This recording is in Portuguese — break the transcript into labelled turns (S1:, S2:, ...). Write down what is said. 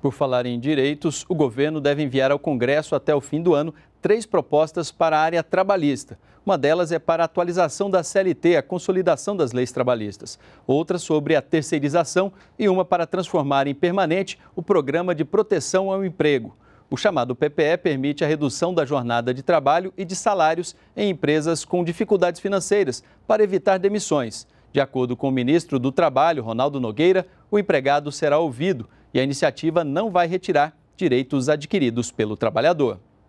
S1: Por falar em direitos, o governo deve enviar ao Congresso até o fim do ano três propostas para a área trabalhista. Uma delas é para a atualização da CLT, a consolidação das leis trabalhistas, outra sobre a terceirização e uma para transformar em permanente o programa de proteção ao emprego. O chamado PPE permite a redução da jornada de trabalho e de salários em empresas com dificuldades financeiras para evitar demissões. De acordo com o ministro do Trabalho, Ronaldo Nogueira, o empregado será ouvido e a iniciativa não vai retirar direitos adquiridos pelo trabalhador.